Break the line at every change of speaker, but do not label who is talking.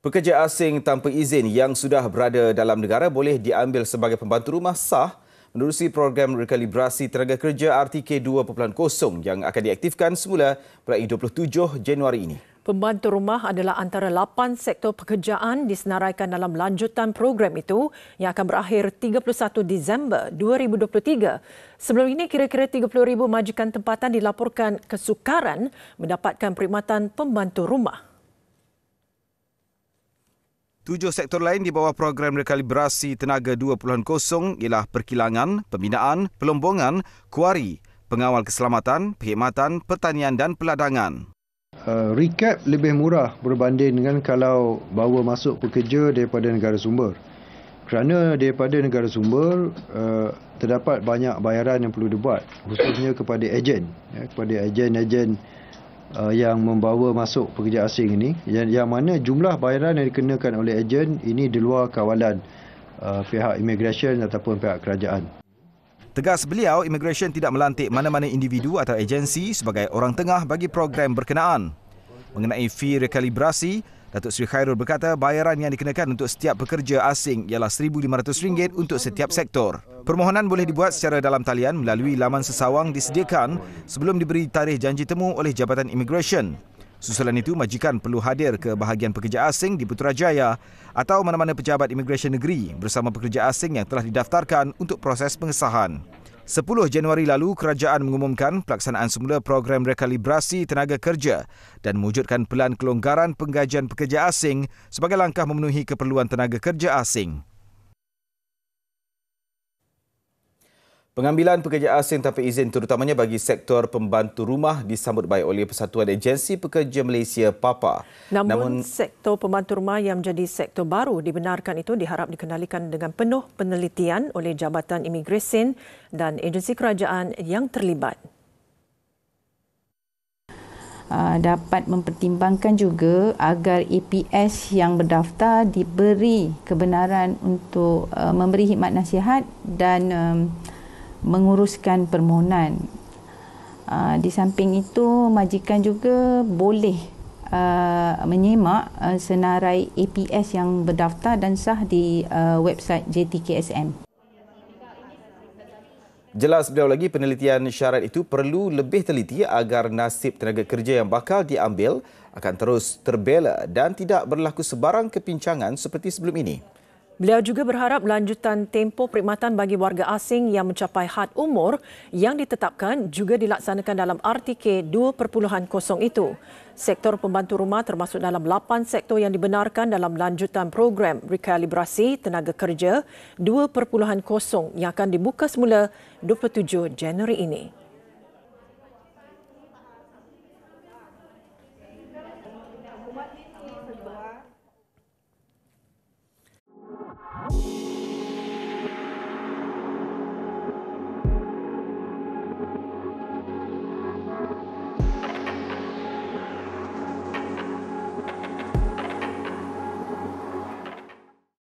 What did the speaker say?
Pekerja asing tanpa izin yang sudah berada dalam negara boleh diambil sebagai pembantu rumah sah menerusi program rekalibrasi tenaga kerja RTK 2.0 yang akan diaktifkan semula pada 27 Januari ini.
Pembantu rumah adalah antara 8 sektor pekerjaan disenaraikan dalam lanjutan program itu yang akan berakhir 31 Disember 2023. Sebelum ini kira-kira 30,000 majikan tempatan dilaporkan kesukaran mendapatkan perkhidmatan pembantu rumah.
Tujuh sektor lain di bawah program rekalibrasi tenaga 2.0 ialah perkilangan, pembinaan, pelombongan, kuari, pengawal keselamatan, perkhidmatan, pertanian dan peladangan.
Uh, recap lebih murah berbanding dengan kalau bawa masuk pekerja daripada negara sumber. Kerana daripada negara sumber, uh, terdapat banyak bayaran yang perlu dibuat, khususnya kepada ejen. Ya, kepada ejen-ejen uh, yang membawa masuk pekerja asing ini yang, yang mana jumlah bayaran yang dikenakan oleh ejen ini di luar kawalan uh, pihak imigresen ataupun pihak kerajaan. Tegas beliau, imigresen tidak
melantik mana-mana individu atau agensi sebagai orang tengah bagi program berkenaan. Mengenai fee rekalibrasi, Datuk Seri Khairul berkata bayaran yang dikenakan untuk setiap pekerja asing ialah RM1,500 untuk setiap sektor. Permohonan boleh dibuat secara dalam talian melalui laman sesawang disediakan sebelum diberi tarikh janji temu oleh Jabatan Immigration. Susulan itu, majikan perlu hadir ke bahagian pekerja asing di Putrajaya atau mana-mana pejabat imigresen negeri bersama pekerja asing yang telah didaftarkan untuk proses pengesahan. 10 Januari lalu, kerajaan mengumumkan pelaksanaan semula program rekalibrasi tenaga kerja dan mewujudkan pelan kelonggaran penggajian pekerja asing sebagai langkah memenuhi keperluan tenaga kerja asing. Pengambilan pekerja asing tanpa izin terutamanya bagi sektor pembantu rumah disambut baik oleh Persatuan Agensi Pekerja Malaysia PAPA. Namun, Namun
sektor pembantu rumah yang menjadi sektor baru dibenarkan itu diharap dikendalikan dengan penuh penelitian oleh Jabatan Imigresen dan agensi kerajaan yang terlibat.
Uh, dapat mempertimbangkan juga agar EPS yang berdaftar diberi kebenaran untuk uh, memberi khidmat nasihat dan uh, menguruskan permohonan. Uh, di samping itu, majikan juga boleh uh, menyemak uh, senarai APS yang berdaftar dan sah di uh, website JTKSM.
Jelas beliau lagi penelitian syarat itu perlu lebih teliti agar nasib tenaga kerja yang bakal diambil akan terus terbela dan tidak berlaku sebarang kepincangan seperti sebelum ini.
Beliau juga berharap lanjutan tempo perkhidmatan bagi warga asing yang mencapai had umur yang ditetapkan juga dilaksanakan dalam RTK 2.0 itu. Sektor pembantu rumah termasuk dalam 8 sektor yang dibenarkan dalam lanjutan program rekalibrasi tenaga kerja 2.0 yang akan dibuka semula 27 Januari ini.